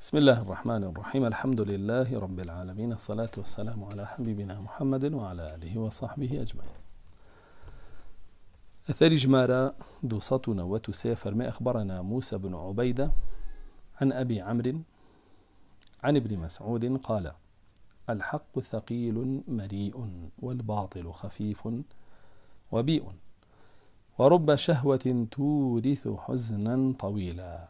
بسم الله الرحمن الرحيم الحمد لله رب العالمين الصلاة والسلام على حبيبنا محمد وعلى آله وصحبه أجمعين أثر جمارة دوستنا وتسافر ما أخبرنا موسى بن عبيدة عن أبي عمرو عن ابن مسعود قال الحق ثقيل مريء والباطل خفيف وبيء ورب شهوة تورث حزنا طويلا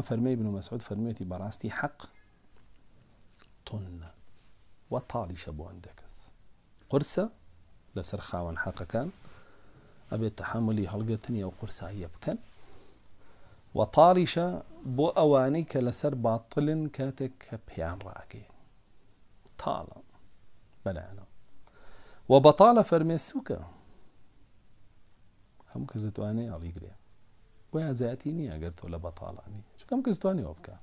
فرمي ابن مسعود فرميتي براستي حق طن وطالي شبو عندكس قرصة خاوان حق كان أبي تحملي هلقتني أو قرصة هي وطارشة بو أوانيك لسر باطل كاتك بيان راكي طالة بلا أنا وبطالة فرمي السوكة هم كزتواني على يقريه بۆیان زیاتی نییە گەر تۆ لە بەتاڵانی چکەم کەستوانیەوە بکە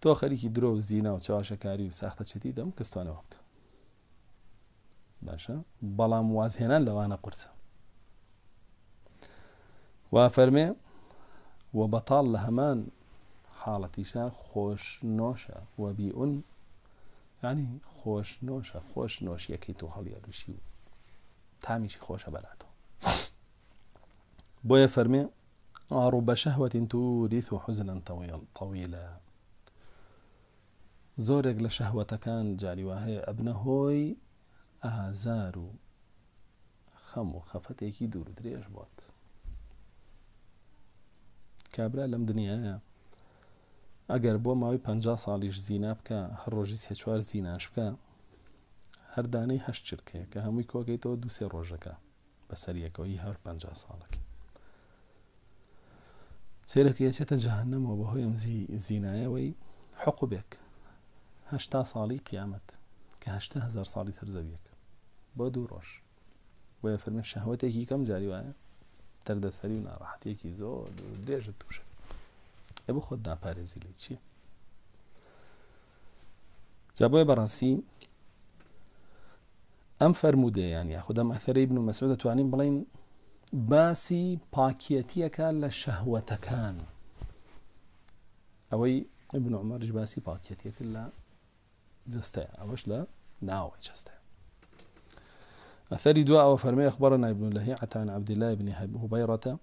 تۆ خەریکی درۆ و زینا و چاواشەکاری و ساختەچێتی دەم کەستوانەوە بکە باشە بەڵام وازهێنان لەوانە قرسە وا فەرمێ و بەتاڵ لە هەمان حاڵەتیشە خۆشنۆشە وەبیئون ینی خۆشنۆشە خۆش نۆشیەکەی تو هەڵیەروشی و تامیشی خۆشە بەلاتەوە بۆیە فەرمێ رب شهوة تورث حزنا طويل طويلا زۆرێک لە شەهوەتەکان جاریوا هەیە ئەبنە هۆی ئازار و خەم و خەفەتێکی دوور درێژ بوات کابرا لەم دنیاە ئەگەر بۆ ماوەی پ ساڵیش زینا بکە هەر ڕۆژی سێچوار زیناش بکە هەردانەی هەشت چرکەیە کە هەمووی کۆگەیتەوە دوسێ ڕۆژەکە بەسەر یەکەوەی هەر پ ساڵەکە سیرەکە یەچێتە جاهنەمەوە بەهۆی ئەم زینایەوەی حقوبێک هشتا ساڵی قیامەت کەهزار ساڵی سەرزەویەک بۆ دوو ڕۆژ بۆیە فەرمی شەهوەتێکی کەم جاری وایە تەردەسەری و ناڕاحەتێکی زۆر درێژە تووشە ئە بۆ خۆت ناپارێزی لی چیە جا بۆیە بەڕاستی ئەم فەرمودەیان یاخودەم ئەثەرەی بن و مەسود دەتوانین بڵین باسی پاکیەتیەکە لە شەهوەتەکان ئەوەی ابن عمر باسی پاکیەتیەکە لە جستەیە ئەوەش لە ناوەی جستەیە أثري دواء وفرمي أخبرنا ابن لهيعة عن عبد الله بن هبيرة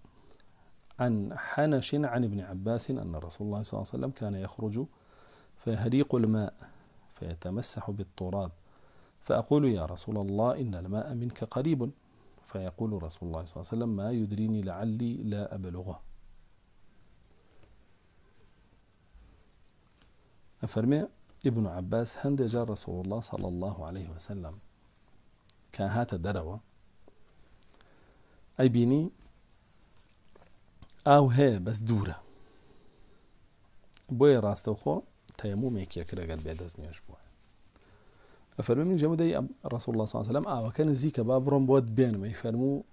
عن حنش عن ابن عباس أن رسول الله صلى الله عليه وسلم كان يخرج فيهريق الماء فيتمسح بالتراب فأقول يا رسول الله إن الماء منك قريب فيقول رسول الله صلى الله عليه وسلم ما يدريني لعلي لا أبلغه ابن عباس هند جار رسول الله صلى الله عليه وسلم كان هات دروة أي بيني أو هي بس دورة بوي راستو خو تيمومي كيكرا قلبي دزنيوش بوي فرمی من رسول الله صلی الله علیه و ڕسوڵله ساسەلم ئاوەکەن آه، زیکە با بود بین می يعني فرمو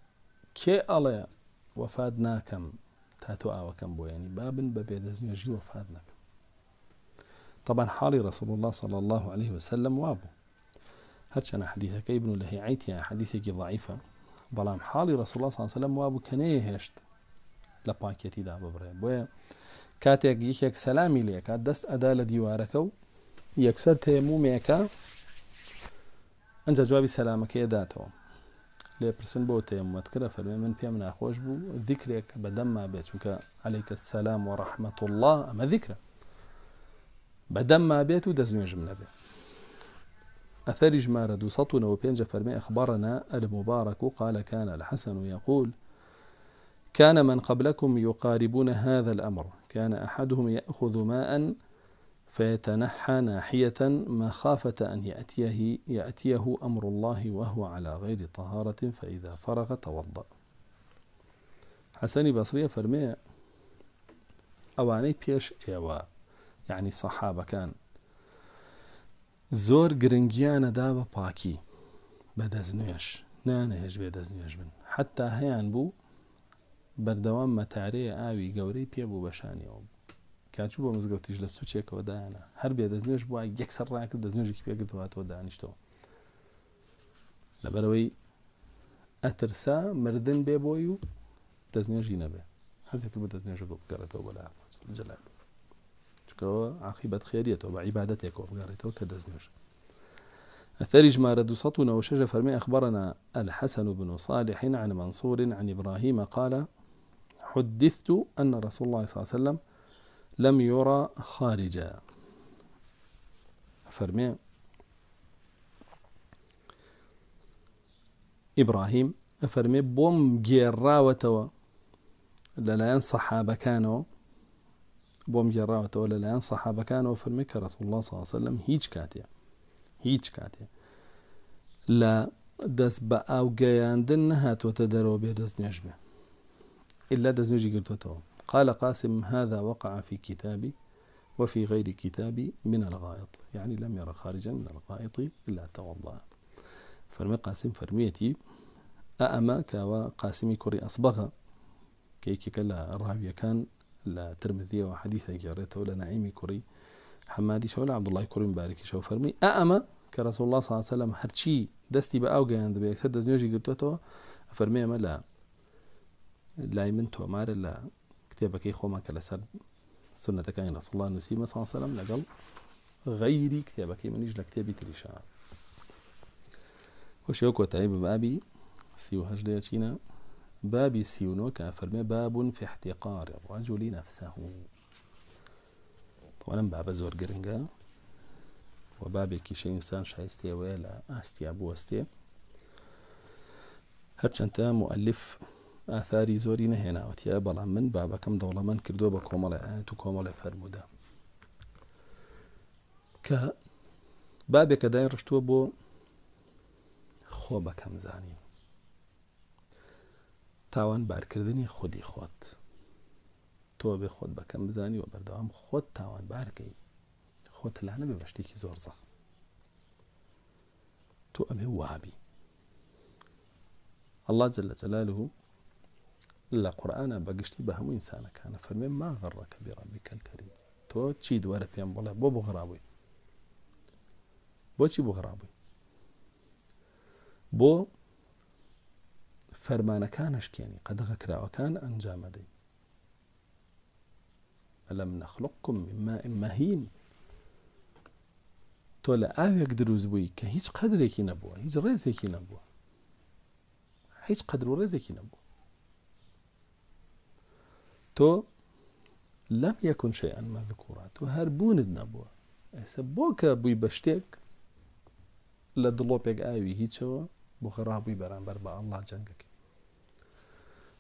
که الله وفاد ناکەم تا تو آوا آه، کم بۆ یعنی يعني بابن از نجی وفاد نەکەم طبعا حالی رسول الله صلی الله علیه و سلم وابو وسلم وابوو حدیث که ابن الله عیتی لە يعني حدیثی که ضعیفه بلام حالی رسول الله صلی الله ساسەلم وابوو کەنەیە هێشت لە پاکەتیدا ببڕێ بۆیە کاتێک یەکێک سەلامی لێکات دەست ئەدا لە دیوارەکە و یەکسەر تێمومێکە انجا جوابی سەلامەکەی داتەوە لێپرسن بۆ تەیەمەت کرە فرمی من پێم ناخۆش بوو ذیکرێک بەدەمما بێت چونکە علیک السلام و رحمت الله ذکر بدم ما بیت و دەزمێژم نەبێت أثر جمارة دوسطنا وبينجا فرمي أخبرنا المبارك قال كان الحسن يقول كان من قبلكم يقاربون هذا الأمر كان أحدهم يأخذ ماء فيتنحى ناحية مخافة أن يأتيه, يأتيه أمر الله وهو على غير طهارة فإذا فرغ توضأ حسن بصري فرمي أواني بيش إيوا يعني صحابة كان زور گرنگیانەدا دابا باكي بدزنيش نانا هج بدزنيش بن حتى هيان بو بردوام مەتارەیە آوي قوري بيبو بشاني بوو کاچوو بە مزگەوتیش لە سوچێکەوە دایانە هەر بێ دەستێش بووە یەکسەر ڕاکرد دەستنوێژێکی پێگرتەوەاتەوە دانیشتەوە لەبەرەوەی ئەترسا مردن بێ بۆی و دەستنێژی نەبێ حەزێک بە دەستنێژ بۆ بگەڕێتەوە بەلا جلال چکەوە عقیبەت خێریەتەوە بە عیباەتێکەوە بگەڕێتەوە کە دەستنێژ الثاني جمارة دوسطنا وشجر فرمي أخبرنا الحسن بن صالح عن منصور عن إبراهيم قال حدثت أن رسول الله صلى الله عليه وسلم لم يرى خارجا فرمي إبراهيم فرمي بوم جيراوتوا للاين صحابة كانوا بوم جيراوتوا للاين صحابة كانوا فرمي كرسول الله صلى الله عليه وسلم هيج كاتيا هيج كاتيا لا دس بە ئاو گەیاندن نەهاتوەتە دەرەوە بێ دەست نوێژ بێ ئللا دەست نوێژی قال قاسم هذا وقع في كتابي وفي غير كتابي من الغائط يعني لم يرى خارجا من الغائط إلا توضأ فرمي قاسم فرميتي أأما كوا قاسمي كوري أصبغ كي كلا الراوية كان لا ترمذية وحديثة جارته ولا نعيمي كوري حمادي شو عبد الله كوري مبارك شو فرمي أأما كرسول الله صلى الله عليه وسلم هرشي دستي بأو جاند بيكسد دزنيوجي قلتوتو فرمي ما لا لا يمنتو مار لا كتاب كي خوما كلاسر سنة كان رسول الله نسيمة صلى الله عليه وسلم لقل غيري كتابك من يجل كتابي تريشا وشيوكو تعيب بابي سيو هجلياتينا بابي سيونوكا فرمي باب في احتقار الرجل نفسه طبعا باب زور جرنجا وبابي كيش إنسان شايستي ولا أستي أبو أستي انت مؤلف ئاثاری زۆری نەهێناوەتیە بەڵام من بابەکەم دەوڵەمەن کردووە بە کۆمەڵی تو کۆمەڵی فەرمودا کە بابێکە دای ڕشتووە بۆ خۆ بەکەم زانی تاوان بارکردنی خودی خۆت تۆ بێ خۆت بەکەم بزانی و بەردەوام خۆت تاوان بارکەی خۆت لانە بێ بەشتێکی زۆر زەخم تۆ ئەمێ وابی الله جل جلاله لا قرآن بقشتي بها مو إنسانة كان فرمي ما غرك بربك الكريم تو تشي دوارة فيهم بلا بو بغرابي بو تشي بغرابي بو فرمانا كان كيني قد غكرا وكان أنجام دي ألم نخلقكم من ماء مهين تو لا آو يك دروز بوي كهيج قدر يكي نبوه هيج رزيكي نبوه هيج قدر ورزيكي نبوه تۆ لەم یەکن شەیان مەذکوڕات و هەر بوونت نەبووە ئێستا بۆ کە بووی بە شتێک لە دڵۆپێک ئاوی هیچەوە بۆ خەڕابووی بەرامبەر بە ئەله جەنگەکە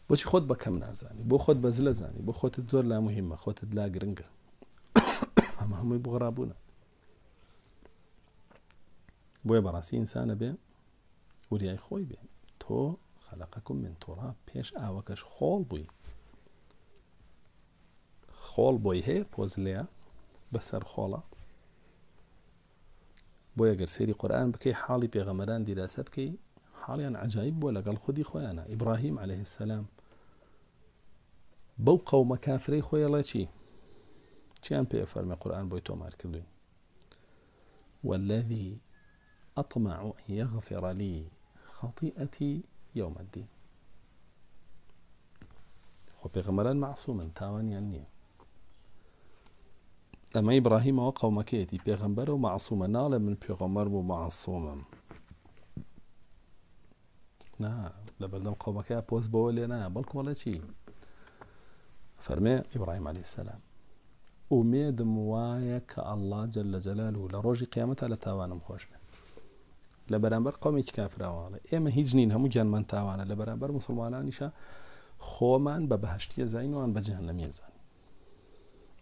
بۆچی خۆت بە کەم نازانی بۆ خۆت بە زلەزانی بۆ خۆتت زۆر لا مهمە خۆتت لا گرنگە ئەمە هەمووی بغڕابوونە بۆیە بەڕاستی ئینسانە بێ وریای خۆی بێ تۆ خەلقەکم من تۆڕا پێش ئاوەکەش خۆڵ بووی خال خۆڵ بۆی هەیە پۆز لێە بەسەر خۆڵە بۆ یەگەر سێری قورآن بکەی حاڵی پێغەمەران بکی حالی ان عجایب بووە لەگەڵ خودی خویانا ابراهیم علیه السلام بەو قەومە کافرەی خۆیڵە چی چی چیان پێ فەرمە قورآن بۆی تۆمار کردوین والذي أطمع أن يغفر لي خطيئتي يوم الدين خو بيغمران معصوما تاوان يعني ئەمە ئیبراهیمەوە قەومەکەیەتی پێغمبەر و مەعسوومە ناڵێ من پێغەمەر بوو مەعسوومم لە بەردەم قۆمەکەی پۆست بەوە لێنا بەڵکۆڵە چی فەرمێ ئیبراهیم علی سەسلام ئومێدم وایە کە ئەله جل لە جەلال و لە ڕۆژی قیامەتە لە تاوانم خۆش بێت لە بەرامبەر قۆمێکی کافراوانە ئێمە هیچ نین هەموو گیانمان تاوانە لە بەرامبەر مسلمانانیشە خۆمان بە بەهشتیە زینوان بەجهان لە میێزان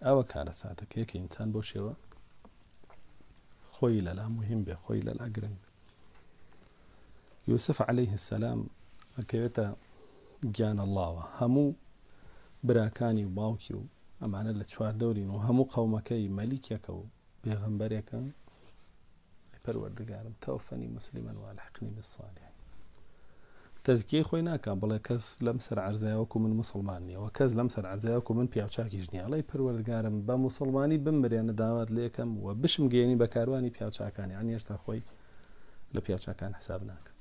ئەوە کارە ساتەکەی کە ئینسان بۆ شێوە خۆی لەلا مهم بێ خۆی لەلا گرنگ یوسف عليه السلام ئەکەوێتە گیانە اللهوە هەموو براکانی و باوکی و ئەمانە لە چوار دەورین و هەموو قەومەکەی مەلیکەکە و پێغەمبەرێکە پەروەردەگارم تەوفەنی مسلمان والحقنی بساڵح تەزکیی خۆی ناکە بڵێ کەس لەم سەر ئازایوەکو من مسلمانیەوە کەس لەم سەر ئازایوەکو من پیاچاکی ژنیاڵی پروەردگارم بە مسلمانی بمرێنە داوات لێکم و بشم گەێنی بە کاروانی پیاچاکانی ئەنی هێشتا خۆی لە پیاچاکان حساب ناکە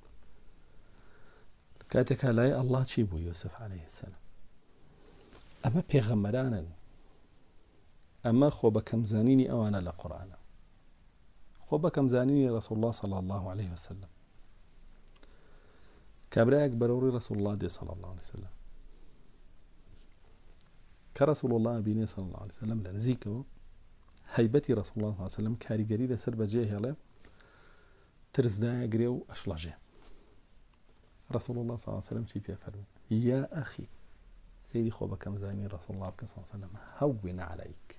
کاتێکا لای ئەله چی بوو یۆسفانەی سەلم ئەمە پێغەمەرانن ئەمە خۆ بەکەم زانینی ئەوانە لە قورآانە خۆ بەکەم زانینی رەسوڵله صلى الله عليه وسلم كابريك بروري رسول الله دي صلى الله عليه وسلم كرسول الله بيني صلى الله عليه وسلم لنزيكو هيبتي رسول الله صلى الله عليه وسلم كاري جريدة سربة جيه يلي ترزدايا قريو أشلا رسول الله صلى الله عليه وسلم شي بيا فرمي يا أخي سيري خوبا كم زاني رسول الله صلى الله عليه وسلم هون عليك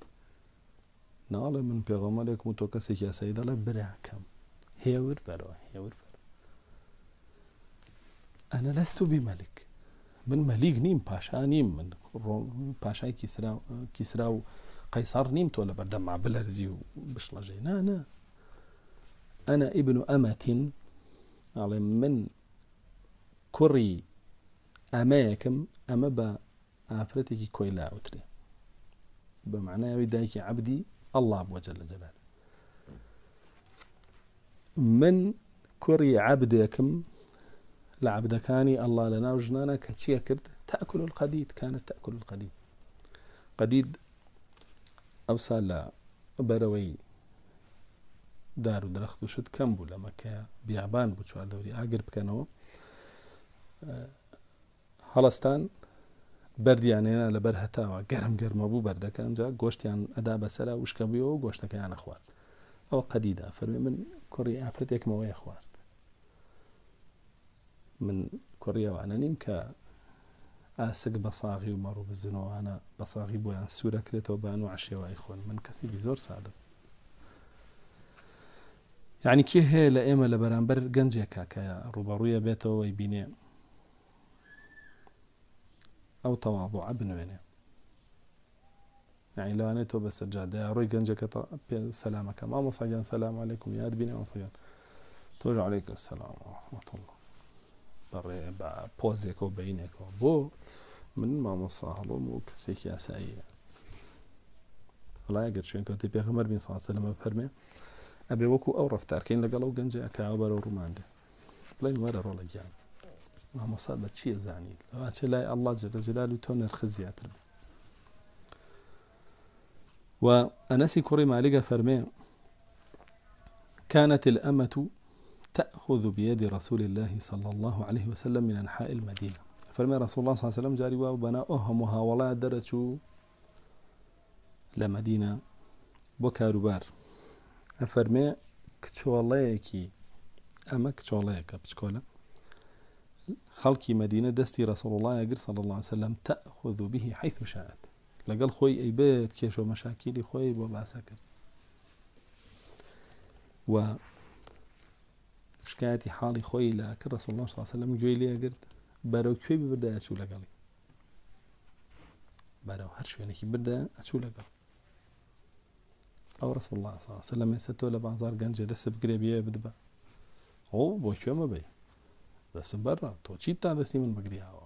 نال من بيغمالك متوكسي يا سيدة لبرا كم هيور برو هيور برو انا لست بملك من مليك نيم باشا نيم من باشا كيسرا كيسرا قيصر نيم تولى بردم مع بلرزي وبشلا جينا انا انا ابن امات على من كري أمايكم اما با افرتي كويلا اوتري بمعنى بدايك عبدي الله عز جل جلاله من كري عبدكم لە عبدەکانی ئەللا لە ناو ژنانە کە چییە کرد تاکل القدید کانت تاکل القدید قدید ئەوسا لە بەرەوەی دار و درەخت وشت کەم بوو لە مەکە بیابان بوو چواردەوری ئاگر بکەنەوە هەڵستان بەردیانێنە لەبەر هەتاوە گەرم گەرمە بوو بەردەکەنجا گۆشتیان ئەدا بەسرە وشکە بوویەوە گۆشتەکەیانە خوارد ئەوە قەدیدا فەرمی من کوڕی ئافرەتێکمەوەی خوارد من کوڕیەوانە نیم کە ئاسک بەساغی و مەڕوو بزنەوەوانە بەساغی بۆیان يعني سوورە کرێتەوە بان و عشێوای خۆن من کەسیبی زۆر سادە یعنی يعني کێ هەیە لە ئێمە لە كاكا گەنجێکا کە ڕوبەڕوویە بێتەوەی بینێ ئەو تەواضوع بنوێنێ يعني لو أنا تو بس جاد يا روي جنجة كتر سلامك ما مصاجان سلام عليكم يا ادبيني مصاجان توجه عليك السلام ورحمة الله بر با بەڕێ بە پۆزێکەوە بینێکەوە بو من ما مامۆساڵۆم و کەسێکی یاساییە وڵایە گەرچێنکە تی پێغەمەەر بین ساسە لەمە فەرمێ ئەبێ وەکو ئەو ڕفتارکەین لەگەڵ و گەنج ئەکاوە بەرەو ڕووماندا بڵێن وەرە ڕۆڵە گیان مامۆسا بە چیە زانیت ئەوچە لای ئەله جلە جلال نرخ تۆ نرخ و وأنس كري مالك فرمي كانت الأمة تأخذ بيد رسول الله صلى الله عليه وسلم من أنحاء المدينة فرمي رسول الله صلى الله عليه وسلم جاري وبنا أهمها ولا درجو لمدينة بكاروبار أفرمي كتشوليكي أما كتشوليكا بشكولا خلقي مدينة دستي رسول الله يقر صلى الله عليه وسلم تأخذ به حيث شاءت لقل خوي أي بيت كيشو مشاكلي خوي بباسكر و شکایەتی حاڵی خۆی لا کە ڕسڵ لەم گوێی لێگرت بەرەو کوێی ببردا ئەچوو لەگەڵی بەرەو هەر شوێنێکی بردە ئەچوو لەگەڵ ئەو ڕسڵ الله سەلم ێستا تۆ لە بازار گەنجێ دەست بگرێ بێ بدبە ئەو بۆ کوێمە بێ دەسم بەر تۆ چیت تا دەستی من بگریاوە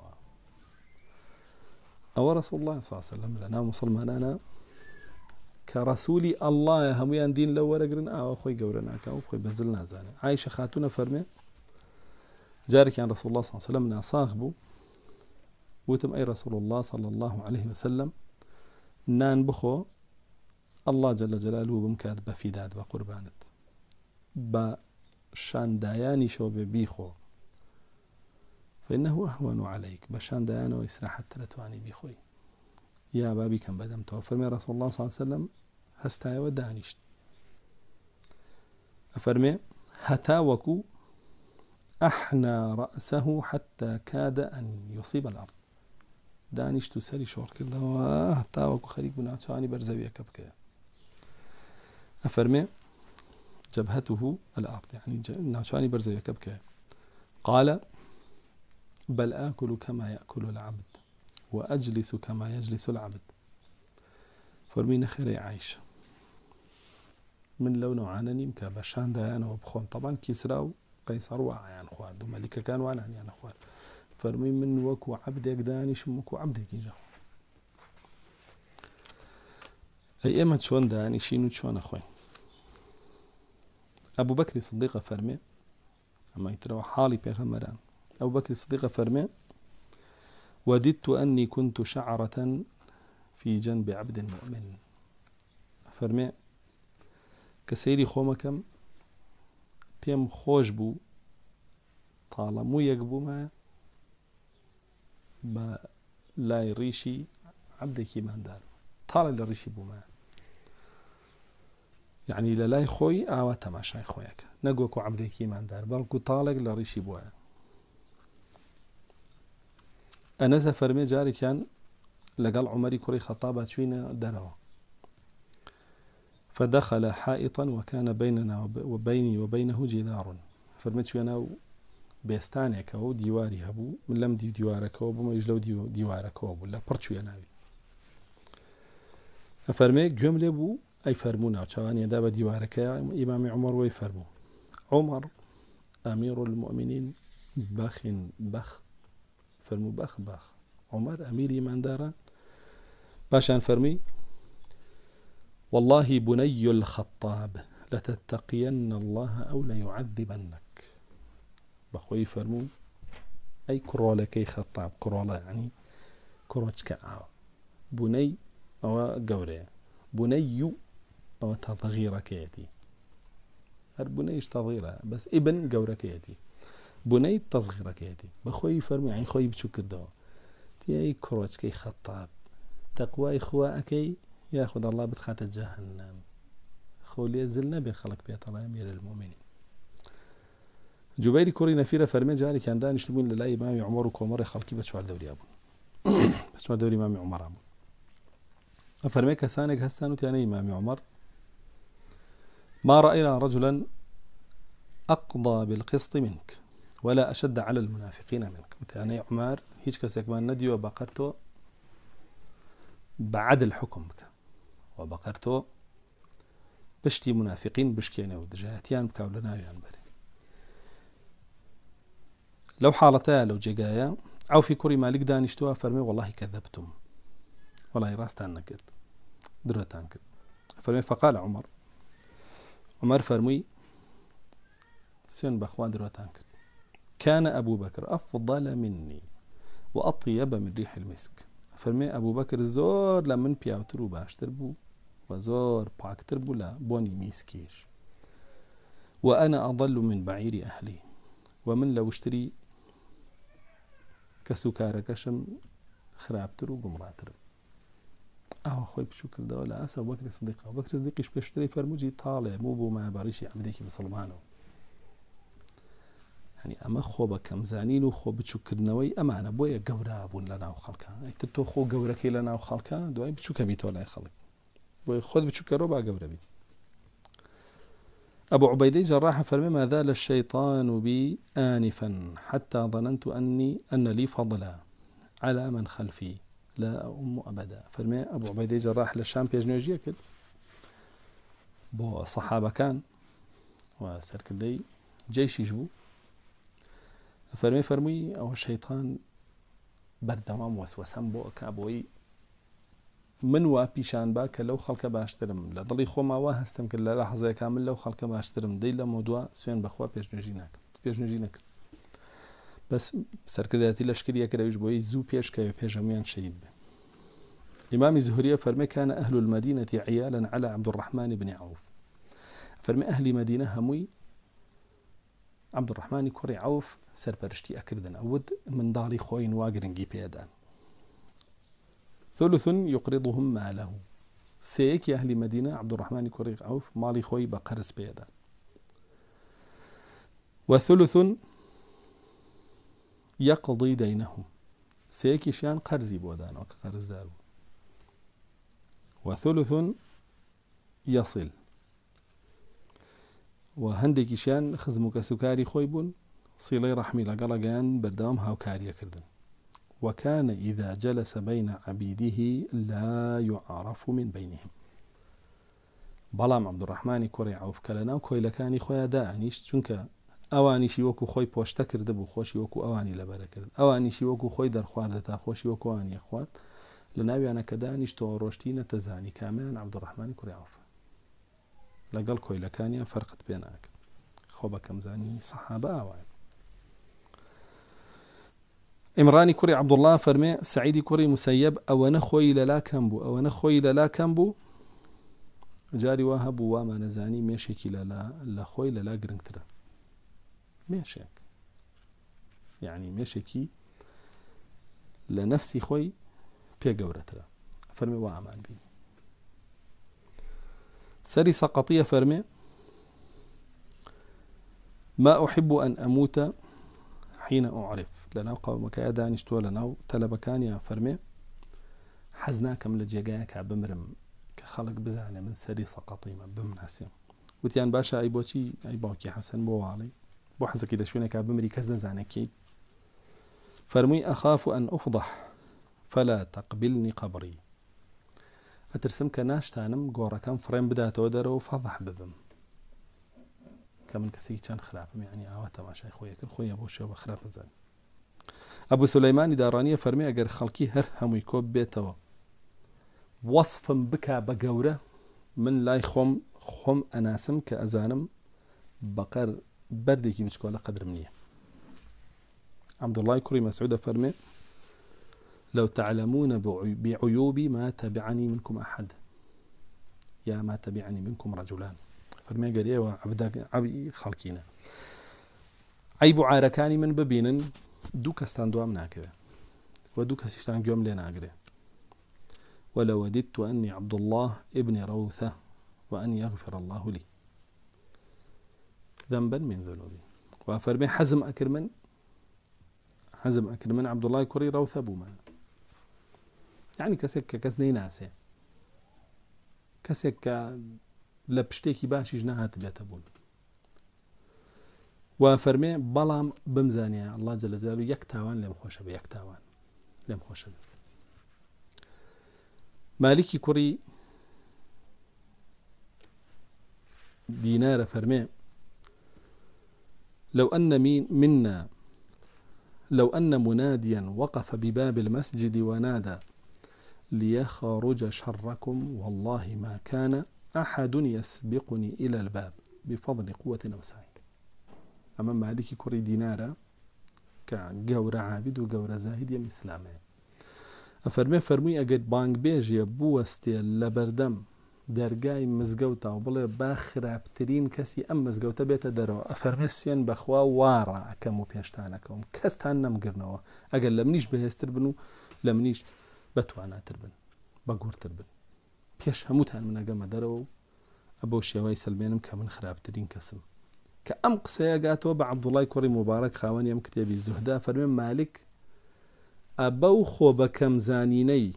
ئەوە ڕسڵ الله ساسە لەم لە ناو مسلمانانە يا هم ئەلهە هەمویان لو ورا وەرەگرن آه خۆی قورنا كاو و بزل نازاني عايشة خاتونة خاتونە فەرمێ عن رسول الله صلى الله عليه وسلم بوو وتم أي رسول الله صلى الله عليه وسلم نان بخو الله جل جلاله بمكاد بفيداد بقربانت با شان داياني شو بيخو فإنه أهون عليك بشان دانا وإسراحة تلتواني بيخوي یا با بدم بەدەمتەوە فەرمێ رسول الله ساسەلم هەستایەوە دانیشت ئەفەرمێ هەتا وەکو احنا رأسه حتى كادە ئەن یوسی بەلارد دانیشت سري شور كده کردەوە آه، وكو خريج خەریک بناچوانی برزوي كبك افرمي جبهته الأرض يعني ناوچانی نعم، برزوي كبك قال بل آكل كما يأكل العبد وأجلس كما يجلس العبد فرمينا خير عايشة من لونه نوعانا نيمكا بشان دايانا وبخون طبعا كسرى وقيصر يعني خوان دو ملكة كان وانا يعني خوان فرمي من وكو عبدك داني شمكو عبدك يجا أي إما شون داني يعني شينو شون أخوين أبو بكر صديقة فرمي أما يتروى حالي بيغمران أبو بكر صديقة فرمي وددت أني كنت شعرة في جنب عبد مؤمن فەرمێ کە سەیری خۆمەکەم پێم خۆش بوو تاڵەمو یەک بوومە بە لای ڕیشی عبدێکی ماندار بو ما يعني لا لا لە لای ما شاي تەماشای خۆیەکە نەگوەکو عبدێکی ماندار بەڵکو تاڵێک لە ڕیشی بووە فرمي جاري كان لقال عمري كري خطابة شوينا دروا فدخل حائطا وكان بيننا وبيني وبينه جدار فرمت شوينا بيستانك أو ديواري هبو من لم دي ديوارك أو بما يجلو ديو ديوارك أو بلا برت شوينا فرمي جملة بو أي فرمونا دابا داب ديوارك إمام عمر ويفرمو عمر أمير المؤمنين بخ بخ فرمو بەخ باخ عمر من مانداران باشان فرمي والله بني الخطاب لتتقين الله أو ليعذبنك بخوي فرمو أي كرولة كي خطاب كرولة يعني كروتك بني أو قوري بني أو تضغيرك يتي البني بنيش تضغيرة بس ابن قورك يتي بنيت تصغيرك هادي بخوي فرمي يعني خوي بتشك تی تي كروت كي خطاب اکی یا ياخذ الله بتخات جهنم زل نبی خلق بيت الله أمير المؤمنين جبير كوري نفیره فرمي جاری كان دانش تبون لله إمام عمر وكومر خلقي بتشوار دوري أبون بتشوار دوري إمام عمر أبون أفرمي كسانك هستانو تياني إمام عمر ما رأينا رجلا أقضى بالقسط منك ولا أشد على المنافقين أنا يا يعني عمر هيش کەسێک من ندي بەقەر بعد الحكم حکم بکە و منافقين تۆ پشتی منافقین بشکێنەوە دژاتیان بري لو ناویان لو لەو أو في جێگایە ئەو فی فرمي والله كذبتم والله وڵی کە دەبتم وڵی ڕاستان فقال عمر عمر سين بخوان بەخوا درۆتان کرد كان أبو بكر أفضل مني وأطيب من ريح المسك فرمي أبو بكر زور لمن من پیاوتر و وزور بوو و زۆر پاکتر بوو لە بۆنی من بعير أهلي ومن لو اشتري كسكارة كشم خرابتر وقمراتر أهو خوي بشكل دولة أسا أبو بكر لە ئاسا بەکری سندیقا بەکر سندیقیش پێشتری فەرموجی تاڵێ بوو بۆ ماباریشی أما يعني خو بكم بەکەم زانین و خۆ أما أنا بويا جورا بون لنا وخلكا أنت تو خو جورا كي لنا وخلكا دواي دوای بچووکەبی تۆ لای بويا خود خۆت ربع جورا بي أبو عبيدة جراح فرمي ما ذال الشيطان بي آنفا حتى ظننت أني أن لي فضلا على من خلفي لا أم أبدا فرمي أبو عبيدة جراح للشام بيجنوجيا كل بو صحابة كان وسركدي جيش يجبو فرمي فرمي أو الشيطان بردوام وسوسم بو ئەک من وا بيشان با كلو خلق باشترم لە دڵی خۆماوە هەستم کرد لە لە حەزەکە من لەو خەڵکە باشترم دەی لە مدووە بيش بەخوا پێشنێژی ناکەم پێشنێژی نەکرد بەس سەرکردەتی لەشکریە کرەویش بۆی بيش پێشکەوێ پێشەمیان شەید إمام زهرية فرمي كان أهل المدينة عيالا على عبد الرحمن بن عوف فرمي أهل مدينة هموي عبد الرحمن كري عوف أكردن أود من داري خۆین واگرنگی پێدان ثلثن يقرضهم ماله سەیەکی ئەهلی مدینە عبدوڕحمانی کوڕی ئەوف ماڵی مالي خوي قەرز پێدان وثلث يقضي دينهم شان قرزي بودان وك قرز دارو وثلث يصل وهندكيشان خزمك سكاري خويبون سیڵەی ڕەحمی لەگەڵەگەیان بەردەوام هاوکاریەکردن وەکانە ئیدا جەلەسە بەینە عبیدیهی لا یعاعرف من بینهم بەڵام عبدوڕحمانی کوڕی ئەوفکە لە ناو کۆیلەکانی خۆیان دانیش چونکە ئەوانیشی وەکو خۆی پۆشتە کرده بوو خۆشی وەکو ئەوانی لەبەرە کرد ئەوانیشی وەکو خۆی دەرخواردە تا خۆشی وەکووانە خوارد لە ناویانەکە دانیشتەوە ڕۆشتی نەتەزانی کامیان عبدوڕحمانی کوڕی ئەوف لەگەڵ کۆیلەکانیان فەرقت پێ ناکرد خۆ بەکەمزانی سەحابە ئاوایە ئێمرانی کوڕی عبدوڵلا فەرمێ سعیدی کوڕی مسەیب ئەوەنە خۆی للا کەم بوو ئەوەنە خۆی للا کەم بوو جاری وا هەبوو وامان نەزانی للا لا خوي لەلا گرنگترە ماشي یعنی يعني مێشێکی لە نەفسی خۆی پێگەورەترە فەرمی فرمي ئامان بینی سەری سقطية فرمي ما أحب أن أموت حين أعرف لەناو قاومەکەی دانیشتووە لەناو تەلەبەکانیان يا فرمي حزنا كم جێگایەکە بمرم کە كخلق بزانێ من سري سقطيمة بمناسي وتيان باشا اي بوتي اي بوكي حسن بۆ واڵی بۆ حەزەکی اذا شوێنێکا بمری کەس نەزانەکەی فرمي اخاف ان افضح فلا تقبلني قبري اترسم كناش تانم ناشتانم گۆڕەکەم فريم بداتەوە دەرەوە فەضح ببم كمن من کەسێکی چەند يعني یعنی ئاوا خويا كل خويا بۆ شێوە خراپەزان ابو سليمان اذا راني فرمي خەڵکی هەر هر کۆب كوب بيتو وصفا بە گەورە من لای خوم اناسم كازانم بقر بردي كي بەردێکی بچکۆ قدر منيه عبد الله كريم مسعود فرمي لو تعلمون بعيوبي ما تبعني منكم أحد يا ما تبعني منكم رجلان فرمي قال ايوا عبد خەڵکینە عیب و من ببينن دو كستان دوام ناكره و دوو کەسیشتان گوێم لێ ناگرێت ولوددت أني عبد الله ابن روثة وأن يغفر الله لي ذنبا من ذنوبي وفرمي حزم أكرمن حزم أكرمن عبد الله كري روثة بومان يعني كسك كسني ناسه كسك لبشتيكي باشي باشیش نەهات وفرمي بلام بمزانية الله جل جلاله يكتاوان تاوان لێم خۆشە بە یەک تاوان لێم خۆشە مالکی دينار فرمي لو أن مين منا لو أن مناديا وقف بباب المسجد ونادى ليخرج شركم والله ما كان أحد يسبقني إلى الباب بفضل قوة أو سعي ئەمە مالکی کوڕی دینارە کە گەورە عابد و گەورە زاهیدە میسلامێ ئەفەرمێ فەرمووی ئەگەر بانگ بێژە بوەستێ لە بەردەم دەرگای مزگەوت و بڵێ با خراپترین کەسی ئەم مزگەوتە بێتە دەرەوە ئەفەرمێ سوێن بەخوا واڕە ئەەکەم و پێشتانەکەم کەستان نەمگرنەوە ئەگەر لە منیش بەهێزتر بن و لە منیش بەتواناتر بن بە گورتر بن پێش هەمووتان منەگەمە دەرەوە و ئە بۆ شێوای سلمێنم کە من خراپترین کەسم كأم ئەم قسەیەگاتەوە عبد الله كوري مبارك خاوەنی يم كتابي الزهداء فرمي مالك أبو خو بكم زانيني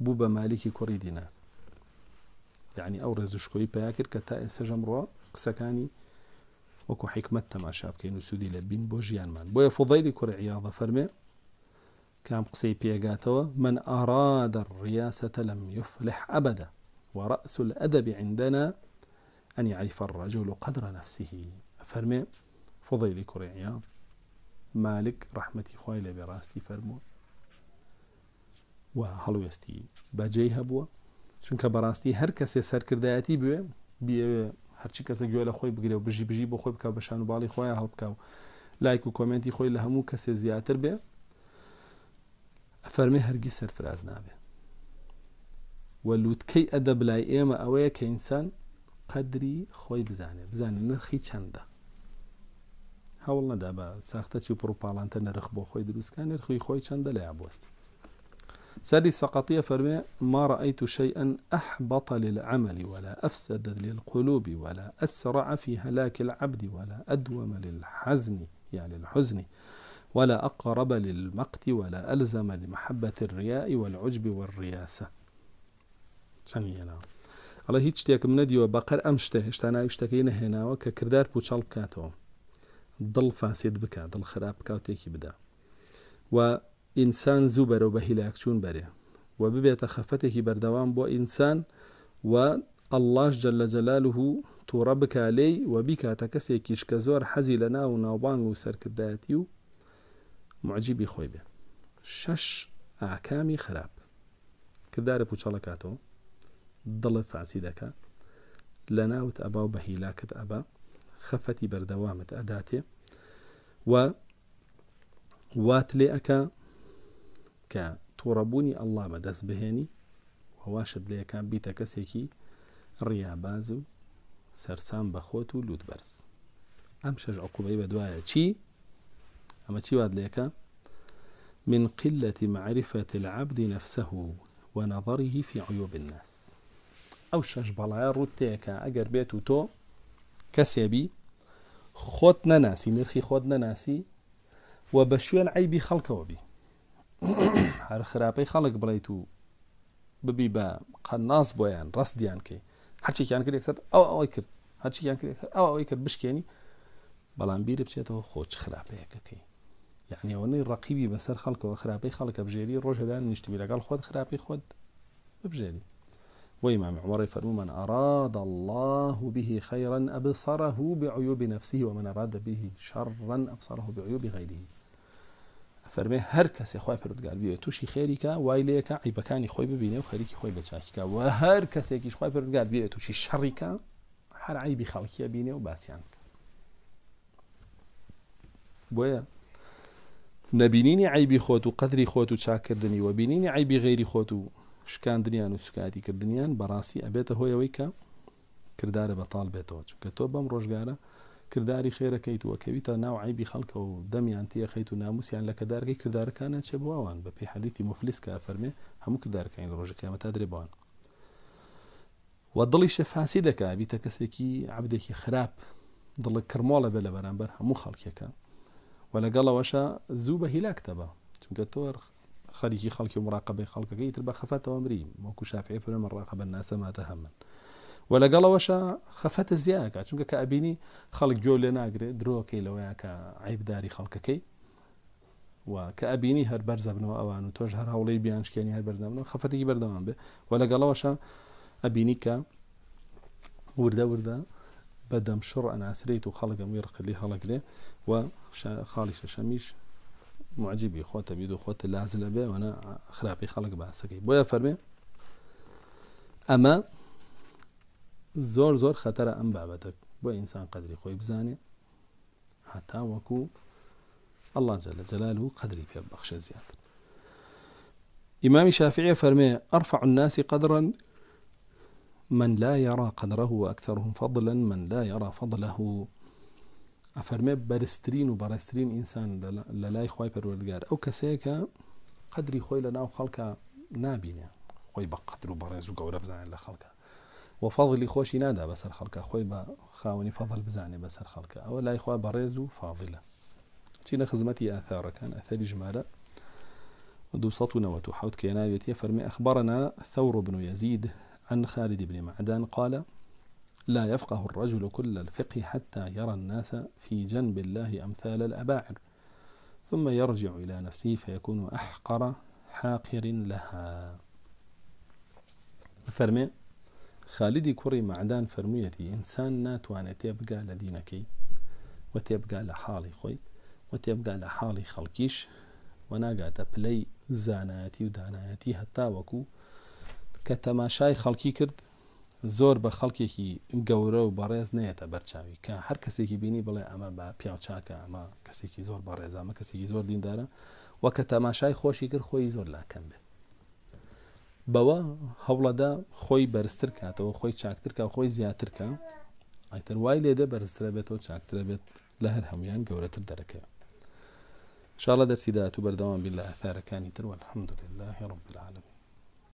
بوبا مالكي كوري دينا يعني أو ئەو ڕێزشکۆی پیا کرد کە تا ئێسە ژەمڕۆ قسەکانی وەکو حکمت تەماشا بکەین و سوودی لە بین بۆ ژیانمان بۆیە كام قسي بيقاتوا من أراد الرياسة لم يفلح أبدا ورأس الأدب عندنا أن يعرف الرجل قدر نفسه فرمي فضيل كوري مالك رحمتي خواهی لە فرمو فەرمووە و هەڵوێستی بەجێی هەبووە چونکە بەڕاستی هەر کەسێ سەرکردایەتی بێ هەرچی کەسە گوێ لە خۆی بگرێ و بژی بژی بۆ خۆی بکە بەشان و باڵی خۆیان هەڵبکە و لایک و كومنتي خۆی لهمو كسي زياتر بي بێ فەرمی هەرگی سەرفراز نابێ و لووتکەی ئەدەب لای ئێمە ئەوەیە کە ئینسان قدری خوی بزنه بزانین نرخی چەندە هەوڵ نەدا بە ساختەچی پرۆپالانتە نرخ خوی خۆی که نرخی خۆی چەندە لعب وست سالي سقطیه فرمه ما رأيت شيئا أحبط للعمل ولا أفسد للقلوب ولا أسرع في هلاك العبد ولا أدوم للحزن يعني الحزن ولا أقرب للمقت ولا ألزم لمحبة الرياء والعجب والرياسة شنينا هەڵە هیچ شتێکم نەدیوە بەقەر ئەم شتە هێشتا ناوی شتەکەی نەهێناوە کە کردار پوچەڵ بکاتەوە دڵ فاسێت بکە دڵ خراپ بکوتێکی بدا و ئینسان زوو بەرەو بە هیلاکچوون بەرێ و ببێتە خەفەتێکی بەردەوام بۆ ئینسان و ئەللاش جللە جەلالوه و تووڕە بکالەی و بیکاتە کەسێکیش کە زۆر حەزی لە ناو ناوبانگ و سەرکردایەتی و معجیبی خۆی بێ شەش ئاکامی خراپ کردارە پوچەڵکاتەوە دڵت فاسی دەکە لە ناوت ئەبا و بە أداتي ئەبا خەفەتی بەردەوامت ئەداتێ و وات لێ ئەەکە کە الله ئەللا بە دەست بهێنی هەواشت لەکان بیتە کەسێکی ڕیاباز و سەرسان بەخۆت و لووت بەرز ئەم شەش عقوبەی بە دوایە چی ئەمە چی واد لێکە من قلة معرفة العبد نفسه ونظره في عيوب الناس ئەو شەش بەڵایە ڕوت تێکە ئەگەر بێت و تۆ کەسێبی خۆت نەناسی نرخی خۆت نەناسی و بە شوێن عیبی خەڵکەوە بی هەر خراپەی خەڵک بڵیت و ببی بە قەناس بۆیان ڕستیان کەی هەرچێکیان کرد ێکسەر ئەو ئەوەی کرد هەرچیان کرد ێکسەر ئەو ئەوەی کرد بشکێنی بەڵام بیر بچێتەوە خۆچ خراپەیەکەکەی یعنی ئەوەی ڕقیبی بەسەر خەڵکەوە خراپەی خەڵکە بژێری ڕۆژەدان نیشتبی لەگەڵ خۆت خراپی خۆت ببژێری وإمام عمر يفرمون من أراد الله به خيرا أبصره بعيوب نفسه ومن أراد به شرا أبصره بعيوب غيره فرمي هەر کەسێ خوي فرد قال بيو توشي خيرك وايليك عيبكاني خوي ببيني وخيرك خوي خۆی بە چاکیکە و خوي فرد قال بيو توشي شرك شەڕیکە هەر عیبی بيني بینێ و باسییان بۆیە نەبینینی عیبی خوتو و قدری خۆت و چاکردنی و بینینی شکاندنیان و سوکاتیکردنیان بەڕاستی ئەبێتە هۆیەوەی کە کردارە بەتال بێتەوە کە تۆ بەم ڕۆژگارە کردداری خێرەکەیت وە کەویتە ناو عیبی خەڵکە و دەمیان تیەخیت و ناموسیان لە کەدارگەی کردارەکانە چێ بواوان بە پێی حەدیتی مفلیس کە فەرمێ هەموو کردارەکانی ڕۆژەکەیامەتا درێبوان وە دڵیشە فاسی دەکا بیتە کەسێکی عبدێکی خراپ دڵک کرمۆڵە بێ لە بەرامبەر هەموو خەڵکیەکە و لەگەڵەوەشە زوو بە هیلاکتەبە چونکە تۆر خەریکی خەڵکی و مراقبەی خەڵکەکەی تر بە خەفەتەوە مری وەکو شافعی پرمە ڕاقبە ناسەماتە هەمن و لەگەڵەوەشە خەفەتە زیاکە چونکە کە ئەبینی خەڵک گوۆ لێ ناگرێت درۆکەی لەوەیە کە عیبداری خەڵکەکەی و کە ئەبینی هەر بەرزەبنەوە ئەوان و تۆش هەر هەوڵی بیانشکێنی هەر بەرزەبنەوە خەفەتێکی بەردەوام بێ و لەگەڵەوەشە ئەبینی کە وردە وردە بەدەم شڕ ئەناسریت و خەڵگەم وێڕقلی هەڵەگرێ و خاڵی شەشەمیش معجبي خوات بيدو خوات لازل لازلە وانا وەە خلق خەڵک باسەکەی بۆیە فەرمێ ئەمە زور زور خەتەرە ئەم بابتك بۆ انسان قدري خوي بزاني حتى وكو الله جل جلاله قدري في پێ زياد إمام شافعي فرمي أرفع الناس قدرا من لا يرى قدره وأكثرهم فضلا من لا يرى فضله أفرمي برسترين و بەڕێسترین إنسان لە لای خی پەروەردگار ئەو کەسەیەکە قدری خۆی لە ناو خەڵکە نابینێ خۆی بە قەتر و بەڕێز و گەورە بزانێت لە خەڵکە وفاضلی خۆشی نادا بسر خلقا خۆی بە خاوەنی فەضل بزانێ بەسەر خەڵکە ئەوە لای خوا بەڕێز و فاضلە چینە خزمەتی ئاثارەکان ئەثەری فرمي أخبرنا ثور بن يزيد عن خالد بن معدان قال لا يفقه الرجل كل الفقه حتى يرى الناس في جنب الله أمثال الأباعر ثم يرجع إلى نفسه فيكون أحقر حاقر لها فرمي خالدي كري معدان فرميتي إنسان ناتوانێت تێبگا لە دینەکەی و تێبگا لە حاڵی خۆی و تێبگا زاناتي وداناتي خەڵکیش وكو كتما شاي زانایەتی كرد زۆر بە خەڵکێکی گەورە و بەڕێز نەیەتە بەرچاوی کە هەر کەسێکی بینی بڵێ ئەمە بە پیاچاکە ئەمە کەسێکی زۆر بە ڕێزامە کەسێکی زۆر دیندارە وەکە تەماشای خۆشی کرد خۆی زۆر لاکەم بێت بەوە هەوڵەدا خۆی بەرزتر کاتەوە خۆی چاکترکە خۆی زیاترکە ئایتر وای لێدە بەرزترە بێتەوە چاکترە بێت لە هەر هەمویان گەورەتر دەرەکەوە شاڵە دەرسیدات و بەردەوام بی لە ئەثارەکانی تر والحمد لله رب العالمين